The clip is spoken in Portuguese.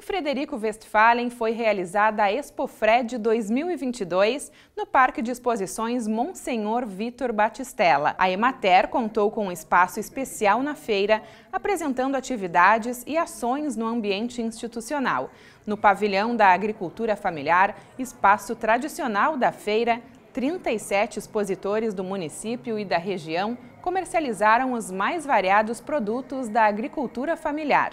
Em Frederico Westphalen foi realizada a Expo Fred 2022 no Parque de Exposições Monsenhor Vitor Batistella. A Emater contou com um espaço especial na feira, apresentando atividades e ações no ambiente institucional. No pavilhão da agricultura familiar, espaço tradicional da feira, 37 expositores do município e da região comercializaram os mais variados produtos da agricultura familiar.